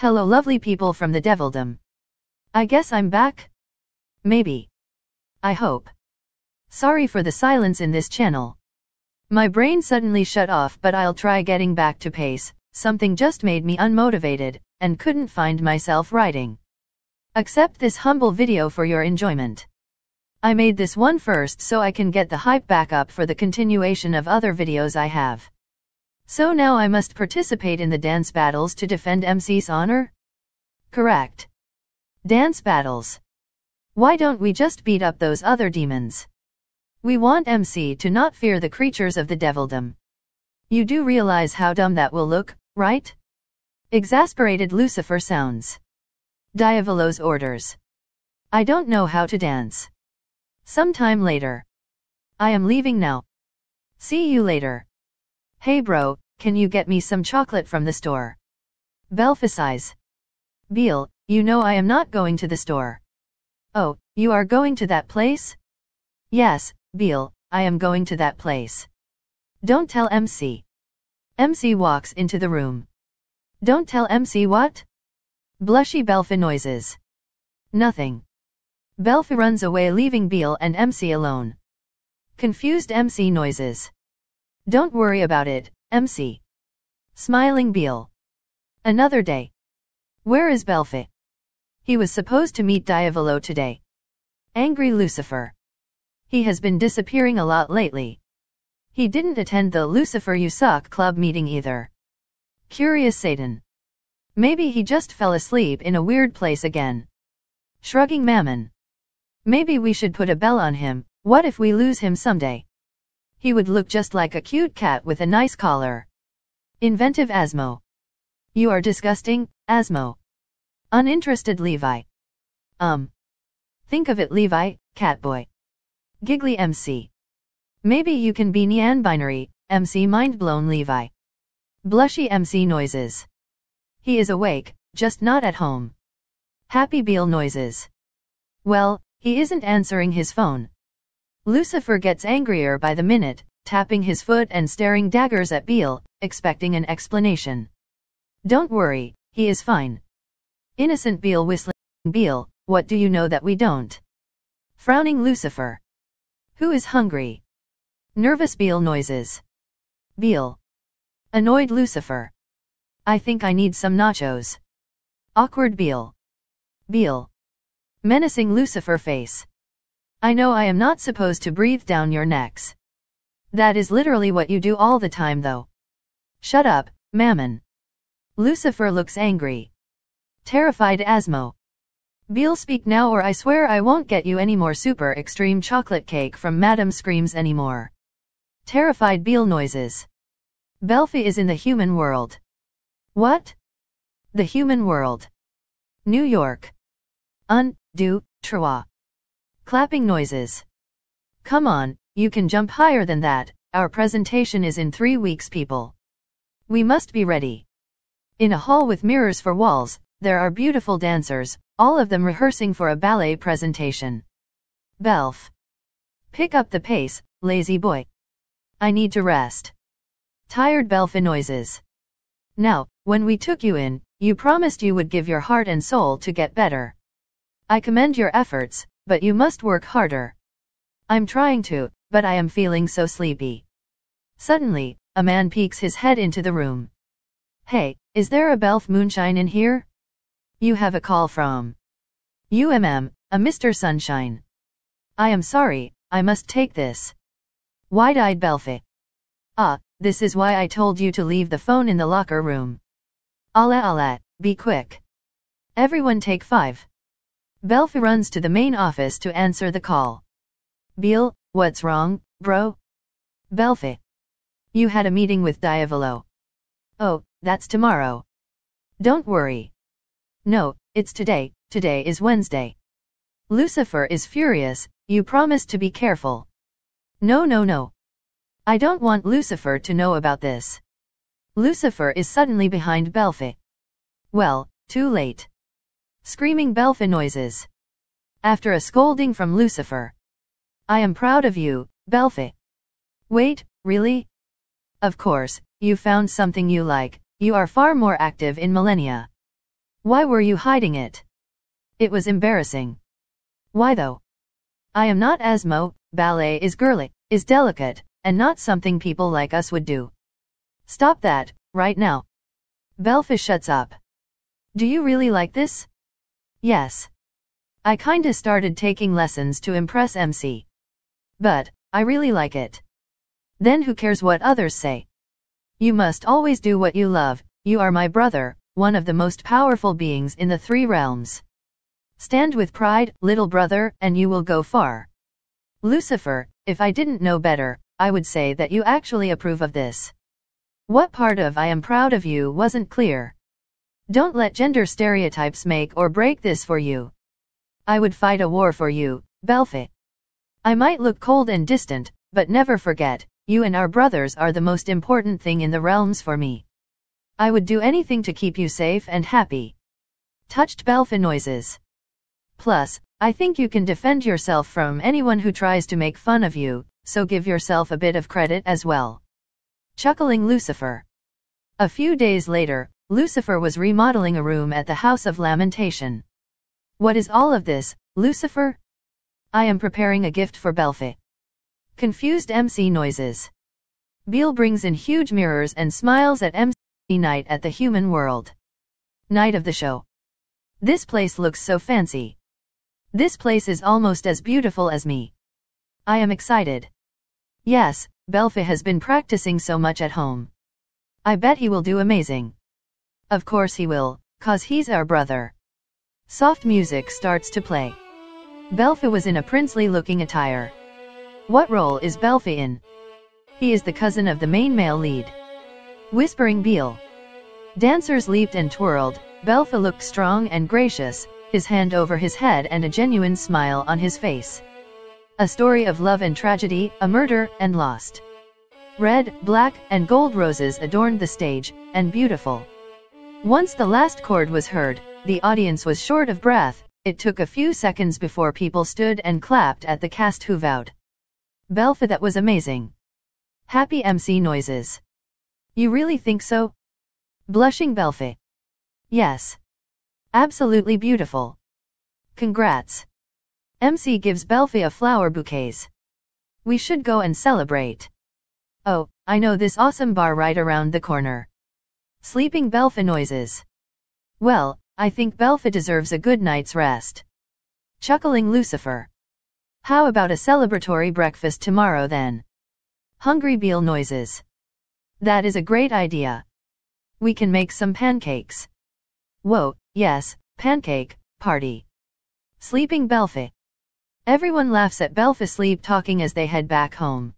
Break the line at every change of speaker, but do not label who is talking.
Hello lovely people from the devildom. I guess I'm back? Maybe. I hope. Sorry for the silence in this channel. My brain suddenly shut off but I'll try getting back to pace, something just made me unmotivated, and couldn't find myself writing. Accept this humble video for your enjoyment. I made this one first so I can get the hype back up for the continuation of other videos I have. So now I must participate in the dance battles to defend MC's honor? Correct. Dance battles. Why don't we just beat up those other demons? We want MC to not fear the creatures of the devildom. You do realize how dumb that will look, right? Exasperated Lucifer sounds. Diavolo's orders. I don't know how to dance. Sometime later. I am leaving now. See you later. Hey bro, can you get me some chocolate from the store? Belfacize. Beale, you know I am not going to the store. Oh, you are going to that place? Yes, Beale, I am going to that place. Don't tell MC. MC walks into the room. Don't tell MC what? Blushy Belfa noises. Nothing. Belfa runs away leaving Beale and MC alone. Confused MC noises. Don't worry about it, MC. Smiling Beale. Another day. Where is Belfi? He was supposed to meet Diavolo today. Angry Lucifer. He has been disappearing a lot lately. He didn't attend the Lucifer You Suck club meeting either. Curious Satan. Maybe he just fell asleep in a weird place again. Shrugging Mammon. Maybe we should put a bell on him, what if we lose him someday? he would look just like a cute cat with a nice collar. Inventive Asmo. You are disgusting, Asmo. Uninterested Levi. Um. Think of it Levi, catboy. Giggly MC. Maybe you can be non-binary, MC mind-blown Levi. Blushy MC noises. He is awake, just not at home. Happy Beal noises. Well, he isn't answering his phone, Lucifer gets angrier by the minute, tapping his foot and staring daggers at Beale, expecting an explanation. Don't worry, he is fine. Innocent Beale whistling, Beale, what do you know that we don't? Frowning Lucifer. Who is hungry? Nervous Beale noises. Beale. Annoyed Lucifer. I think I need some nachos. Awkward Beale. Beale. Menacing Lucifer face. I know I am not supposed to breathe down your necks. That is literally what you do all the time though. Shut up, Mammon. Lucifer looks angry. Terrified Asmo. Beal speak now or I swear I won't get you any more super extreme chocolate cake from Madam Screams anymore. Terrified Beal noises. Belfi is in the human world. What? The human world. New York. Un, du, trois. Clapping noises. Come on, you can jump higher than that, our presentation is in three weeks people. We must be ready. In a hall with mirrors for walls, there are beautiful dancers, all of them rehearsing for a ballet presentation. Belf. Pick up the pace, lazy boy. I need to rest. Tired Belf noises. Now, when we took you in, you promised you would give your heart and soul to get better. I commend your efforts, but you must work harder. I'm trying to, but I am feeling so sleepy. Suddenly, a man peeks his head into the room. Hey, is there a Belf moonshine in here? You have a call from UMM, a Mr. Sunshine. I am sorry, I must take this. Wide-eyed Belfe. Ah, this is why I told you to leave the phone in the locker room. Allah Allah, be quick. Everyone take five. Belfi runs to the main office to answer the call. Beal, what's wrong, bro? Belfi. You had a meeting with Diavolo. Oh, that's tomorrow. Don't worry. No, it's today, today is Wednesday. Lucifer is furious, you promised to be careful. No no no. I don't want Lucifer to know about this. Lucifer is suddenly behind Belfi. Well, too late screaming noises. After a scolding from Lucifer. I am proud of you, Belfi. Wait, really? Of course, you found something you like, you are far more active in millennia. Why were you hiding it? It was embarrassing. Why though? I am not Asmo, ballet is girly, is delicate, and not something people like us would do. Stop that, right now. Belfi shuts up. Do you really like this? Yes. I kinda started taking lessons to impress MC. But, I really like it. Then who cares what others say? You must always do what you love, you are my brother, one of the most powerful beings in the three realms. Stand with pride, little brother, and you will go far. Lucifer, if I didn't know better, I would say that you actually approve of this. What part of I am proud of you wasn't clear. Don't let gender stereotypes make or break this for you. I would fight a war for you, Belfi. I might look cold and distant, but never forget, you and our brothers are the most important thing in the realms for me. I would do anything to keep you safe and happy. Touched Belfi noises. Plus, I think you can defend yourself from anyone who tries to make fun of you, so give yourself a bit of credit as well. Chuckling Lucifer. A few days later, Lucifer was remodeling a room at the House of Lamentation. What is all of this, Lucifer? I am preparing a gift for Belphi. Confused MC noises. Beale brings in huge mirrors and smiles at MC night at the human world. Night of the show. This place looks so fancy. This place is almost as beautiful as me. I am excited. Yes, Belphi has been practicing so much at home. I bet he will do amazing. Of course he will, cause he's our brother. Soft music starts to play. Belfa was in a princely looking attire. What role is Belfa in? He is the cousin of the main male lead. Whispering Beale. Dancers leaped and twirled, Belfa looked strong and gracious, his hand over his head and a genuine smile on his face. A story of love and tragedy, a murder and lost. Red, black, and gold roses adorned the stage, and beautiful. Once the last chord was heard, the audience was short of breath, it took a few seconds before people stood and clapped at the cast who vowed. Belfa that was amazing. Happy MC noises. You really think so? Blushing Belfa. Yes. Absolutely beautiful. Congrats. MC gives Belfa a flower bouquets. We should go and celebrate. Oh, I know this awesome bar right around the corner. Sleeping Belfa noises. Well, I think Belfa deserves a good night's rest. Chuckling Lucifer. How about a celebratory breakfast tomorrow then? Hungry Beale noises. That is a great idea. We can make some pancakes. Whoa, yes, pancake, party. Sleeping Belfa. Everyone laughs at Belfa sleep talking as they head back home.